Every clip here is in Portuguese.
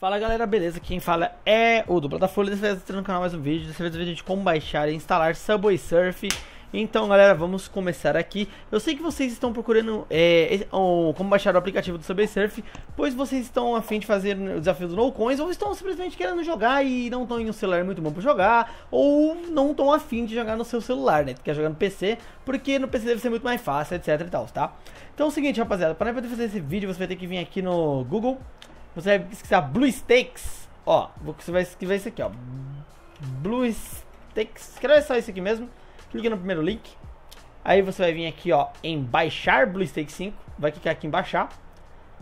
Fala galera, beleza? Quem fala é o do da Folha, dessa vez entrando no canal mais um vídeo, dessa vez a gente como baixar e instalar Subway Surf. Então galera, vamos começar aqui. Eu sei que vocês estão procurando é, ou, como baixar o aplicativo do Subway Surf, pois vocês estão afim de fazer o desafio do No Coins, ou estão simplesmente querendo jogar e não estão em um celular muito bom para jogar, ou não estão afim de jogar no seu celular, né? Quer jogar no PC, porque no PC deve ser muito mais fácil, etc e tal, tá? Então é o seguinte rapaziada, para poder fazer esse vídeo você vai ter que vir aqui no Google você vai pesquisar Blue Stakes. Ó, você vai escrever isso aqui, ó. Blue Stakes. Escreve só isso aqui mesmo. Clica no primeiro link. Aí você vai vir aqui, ó, em baixar Blue Stake 5. Vai clicar aqui em baixar.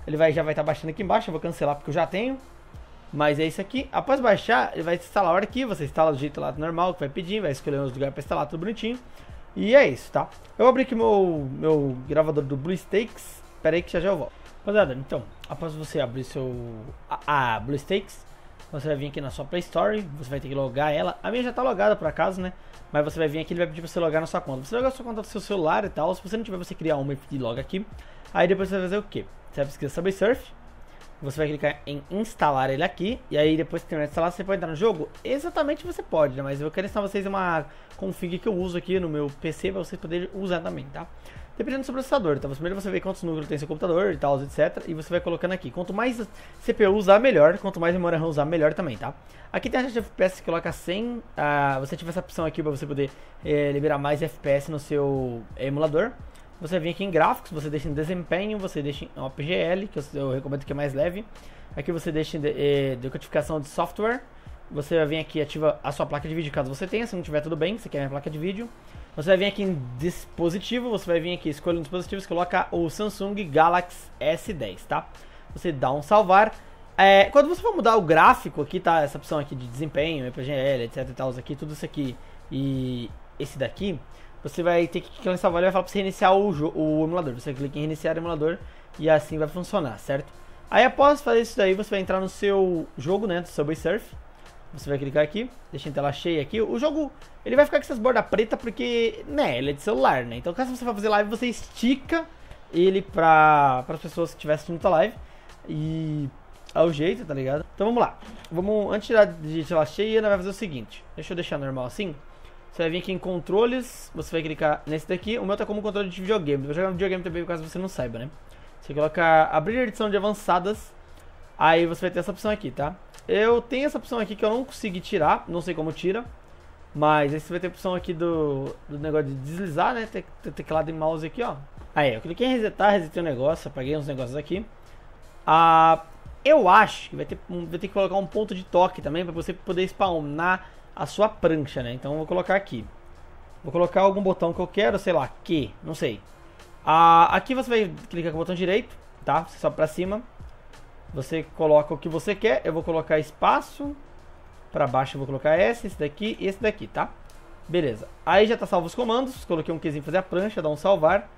Ele vai, já vai estar tá baixando aqui embaixo. Eu vou cancelar porque eu já tenho. Mas é isso aqui. Após baixar, ele vai instalar o arquivo. Você instala do jeito lá normal que vai pedir. Vai escolher uns lugares para instalar, tudo bonitinho. E é isso, tá? Eu vou abrir aqui meu, meu gravador do BlueStakes. Pera aí que já já eu volto. Rapaziada, então, após você abrir seu a, a BlueStakes, você vai vir aqui na sua Play Store, você vai ter que logar ela. A minha já tá logada por acaso, né? Mas você vai vir aqui, ele vai pedir pra você logar na sua conta. Você logar sua conta do seu celular e tal. Se você não tiver, você criar uma e loga aqui. Aí depois você vai fazer o quê? Você vai pesquisar sobre surf você vai clicar em instalar ele aqui. E aí depois que terminar de instalar, você pode entrar no jogo? Exatamente você pode, né? Mas eu quero ensinar vocês uma config que eu uso aqui no meu PC para vocês poderem usar também, tá? Dependendo do seu processador, tá? Primeiro você vê quantos núcleos tem seu computador e tal, etc. E você vai colocando aqui. Quanto mais CPU usar, melhor. Quanto mais memória RAM usar, melhor também, tá? Aqui tem a de FPS que coloca 100. Ah, você tiver essa opção aqui para você poder eh, liberar mais FPS no seu emulador. Você vem aqui em gráficos, você deixa em desempenho, você deixa em OpenGL, que eu, eu, recomendo que é mais leve. Aqui você deixa em de, eh, decodificação de software. Você vai vir aqui e ativa a sua placa de vídeo, caso você tenha, se não tiver tudo bem, você quer minha placa de vídeo. Você vai vir aqui em dispositivo, você vai vir aqui, escolha um dispositivo, você coloca o Samsung Galaxy S10, tá? Você dá um salvar. É, quando você for mudar o gráfico aqui, tá? Essa opção aqui de desempenho, EPGL, etc e tal, aqui, tudo isso aqui e esse daqui, você vai ter que clicar o salvar e vai falar para você reiniciar o, o emulador. Você clica em reiniciar o emulador e assim vai funcionar, certo? Aí após fazer isso daí, você vai entrar no seu jogo, né, do Subway Surf. Você vai clicar aqui, deixa em tela cheia aqui. O jogo, ele vai ficar com essas bordas pretas porque, né, ele é de celular, né? Então caso você for fazer live, você estica ele para as pessoas que estivessem assistindo a live. E é o jeito, tá ligado? Então vamos lá. Vamos, antes de tirar de tela cheia, nós vai fazer o seguinte. Deixa eu deixar normal assim. Você vai vir aqui em controles, você vai clicar nesse daqui. O meu tá como controle de videogame. Vou jogar videogame também, caso você não saiba, né? Você coloca abrir edição de avançadas. Aí você vai ter essa opção aqui, tá? Eu tenho essa opção aqui que eu não consegui tirar, não sei como tira. Mas aí você vai ter a opção aqui do, do negócio de deslizar, né? Te, te, teclado e mouse aqui, ó. Aí, eu cliquei em resetar, resetei o um negócio, apaguei uns negócios aqui. Ah, eu acho que vai ter, vai ter que colocar um ponto de toque também para você poder spawnar a sua prancha, né? Então vou colocar aqui. Vou colocar algum botão que eu quero, sei lá, Q, não sei. Ah, aqui você vai clicar com o botão direito, tá? Você sobe pra cima. Você coloca o que você quer. Eu vou colocar espaço. Pra baixo eu vou colocar S, esse daqui e esse daqui, tá? Beleza. Aí já tá salvo os comandos. Coloquei um Qzinho pra fazer a prancha, dá um salvar.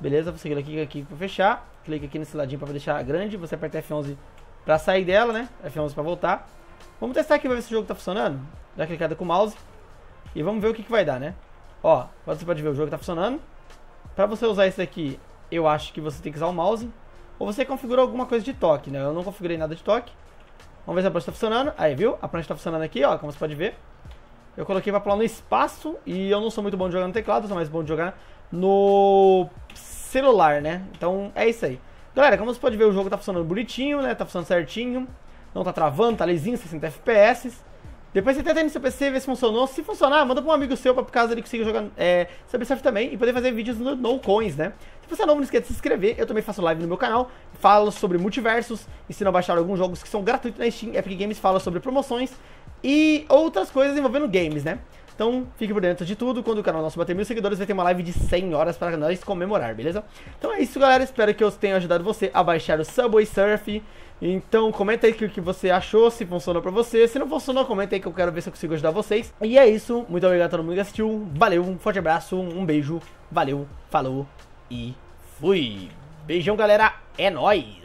Beleza, você clica aqui, aqui pra fechar. Clica aqui nesse ladinho pra deixar grande. Você aperta F11 pra sair dela, né? F11 pra voltar. Vamos testar aqui pra ver se o jogo tá funcionando. Dá clicada com o mouse. E vamos ver o que, que vai dar, né? Ó, você pode ver, o jogo tá funcionando. Pra você usar isso daqui, eu acho que você tem que usar o mouse. Ou você configura alguma coisa de toque, né? Eu não configurei nada de toque. Vamos ver se a prancha tá funcionando. Aí, viu? A prancha tá funcionando aqui, ó, como você pode ver. Eu coloquei pra pular no espaço e eu não sou muito bom de jogar no teclado, sou mais bom de jogar no celular, né? Então, é isso aí. Galera, como você pode ver, o jogo tá funcionando bonitinho, né? Tá funcionando certinho não tá travando, tá lisinho, 60 FPS. Depois você tenta no seu PC, ver se funcionou. Se funcionar, manda pra um amigo seu, pra por causa ele consiga jogar é, Subsurf também e poder fazer vídeos no, no Coins, né? Se você é novo, não esquece de se inscrever. Eu também faço live no meu canal, falo sobre multiversos, ensino a baixar alguns jogos que são gratuitos na Steam, Epic Games fala sobre promoções e outras coisas envolvendo games, né? Então, fique por dentro de tudo. Quando o canal nosso bater mil seguidores, vai ter uma live de 100 horas para nós comemorar, beleza? Então é isso, galera. Espero que eu tenha ajudado você a baixar o Subway Surf. Então, comenta aí o que você achou, se funcionou pra você. Se não funcionou, comenta aí que eu quero ver se eu consigo ajudar vocês. E é isso. Muito obrigado a todo mundo que assistiu. Valeu, um forte abraço, um beijo. Valeu, falou e fui. Beijão, galera. É nóis.